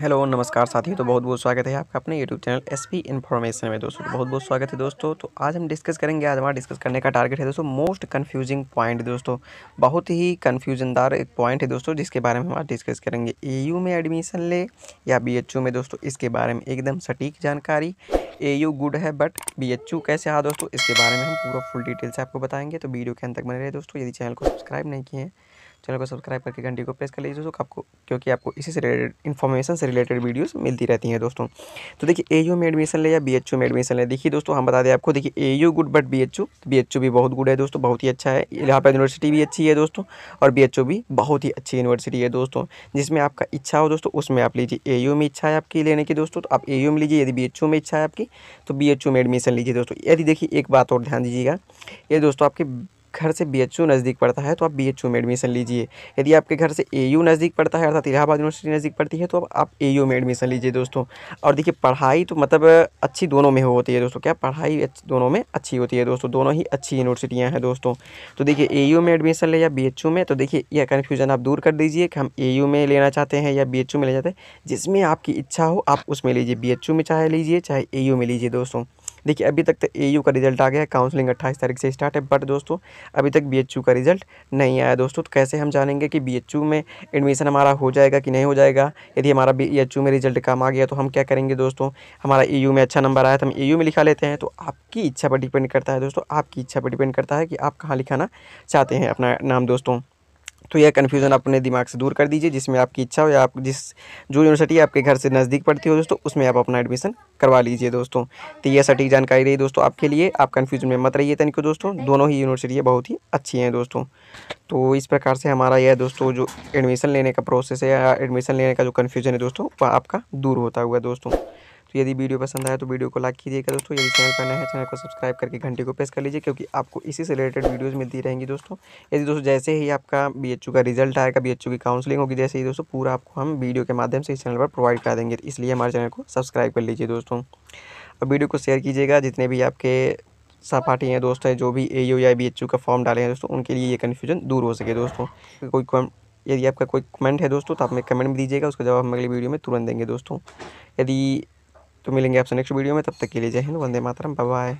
hello नमस्कार साथियों तो बहुत बहुत स्वागत है आपका अपने YouTube channel S P information में दोस्तों तो बहुत बहुत स्वागत है दोस्तों तो आज हम डिस्कस करेंगे आज हमारा डिस्कस करने का टारगेट है दोस्तों मोस्ट कन्फ्यूजिंग पॉइंट दोस्तों बहुत ही कन्फ्यूजनदार एक पॉइंट है दोस्तों जिसके बारे में हम आज डिस्कस करेंगे ए में एडमिशन ले या बी में दोस्तों इसके बारे में एकदम सटीक जानकारी ए गुड है बट बी कैसे आ हाँ दोस्तों इसके बारे में हम पूरा फुल डिटेल्स से आपको बताएंगे तो वीडियो के अंत तक बने रहे दोस्तों यदि चैनल को सब्सक्राइब नहीं किए हैं चैनल को सब्सक्राइब करके घंटी को प्रेस कर लीजिए दोस्तों आपको क्योंकि आपको इसी से रिलेटेड इन्फॉर्मेशन से रिलेटेड वीडियोस मिलती रहती हैं दोस्तों तो देखिए ए में एडमिशन ले या बी में एडमिशन ले देखिए दोस्तों हम बता दें आपको देखिए A good but B H भी बहुत गुड है दोस्तों बहुत ही अच्छा है पर यूनिवर्सिटी भी अच्छी है दोस्तों और बी भी बहुत ही अच्छी यूनिवर्सिटी है दोस्तों जिसमें आपका इच्छा हो दोस्तों उसमें आप लीजिए ए में इच्छा है आपकी लेने की दोस्तों तो आप ए में लीजिए यदि बी में इच्छा है आपकी तो बी में एडमिशन लीजिए दोस्तों यदि देखिए एक बात और ध्यान दीजिएगा ये दोस्तों आपके घर से बी नज़दीक पड़ता है तो आप बी में एडमिशन लीजिए यदि आपके घर से ए नज़दीक पड़ता है अर्थात इलाहाबाद यूनिवर्सिटी नज़दीक पड़ती है तो आप ए में एडमिशन लीजिए दोस्तों और देखिए पढ़ाई तो मतलब अच्छी दोनों में होती है दोस्तों क्या पढ़ाई दोनों में अच्छी होती है दोस्तों दोनों ही अच्छी यूनिवर्सिटियाँ हैं दोस्तों तो देखिए ए में एडमिशन ले या बी में तो देखिए यह कन्फ्यूज़न आप दूर कर दीजिए कि हम ए में लेना चाहते हैं या बी में ले जाते हैं जिसमें आपकी इच्छा हो आप उसमें लीजिए बी में चाहे लीजिए चाहे ए में लीजिए दोस्तों देखिए अभी तक तो ए का रिजल्ट आ गया है काउंसलिंग अट्ठाईस तारीख से स्टार्ट है बट दोस्तों अभी तक बी का रिजल्ट नहीं आया दोस्तों तो कैसे हम जानेंगे कि बी में एडमिशन हमारा हो जाएगा कि नहीं हो जाएगा यदि हमारा बी में रिजल्ट कम आ गया तो हम क्या करेंगे दोस्तों हमारा ए में अच्छा नंबर आया तो हम ए में लिखा लेते हैं तो आपकी इच्छा पर डिपेंड करता है दोस्तों आपकी इच्छा पर डिपेंड करता है कि आप कहाँ लिखाना चाहते हैं अपना नाम दोस्तों तो यह कन्फ्यूज़न अपने दिमाग से दूर कर दीजिए जिसमें आपकी इच्छा हो या आप जिस जो यूनिवर्सिटी आपके घर से नज़दीक पड़ती हो दोस्तों उसमें आप अपना एडमिशन करवा लीजिए दोस्तों तो यह सटीक जानकारी रही दोस्तों आपके लिए आप कन्फ्यूजन में मत रहिए तनिको दोस्तों दोनों ही यूनिवर्सिटियाँ बहुत ही अच्छी हैं दोस्तों तो इस प्रकार से हमारा यह दोस्तों जो एडमिशन लेने का प्रोसेस है या एडमिशन लेने का जो कन्फ्यूजन है दोस्तों वह आपका दूर होता हुआ दोस्तों यदि वीडियो पसंद आया तो वीडियो को लाइक कीजिएगा दोस्तों यदि चैनल पर नया है चैनल को सब्सक्राइब करके घंटे को प्रेस कर लीजिए क्योंकि आपको इसी से रिलेटेड वीडियोज़ मिलती रहेंगी दोस्तों यदि दोस्तों जैसे ही आपका बी का रिजल्ट आएगा बी की काउंसलिंग होगी जैसे ही दोस्तों पूरा आपको हम वीडियो के माध्यम से इस चैनल पर प्रोवाइड करा देंगे इसलिए हमारे चैनल को सब्सक्राइब कर लीजिए दोस्तों और वीडियो को शेयर कीजिएगा जितने भी आपके सहपाठी हैं दोस्त हैं जो भी ए यू या बी एच यू का फॉर्म डाले हैं दोस्तों उनके लिए ये कन्फ्यूजन दूर हो सके दोस्तों कोई यदि आपका कोई कमेंट है दोस्तों तो आप हमें कमेंट भी दीजिएगा उसका जवाब हम अगली वीडियो में तुरंत देंगे दोस्तों यदि तो मिलेंगे आपसे नेक्स्ट वीडियो में तब तक के लिए जय हिंद वंदे मातरम बाय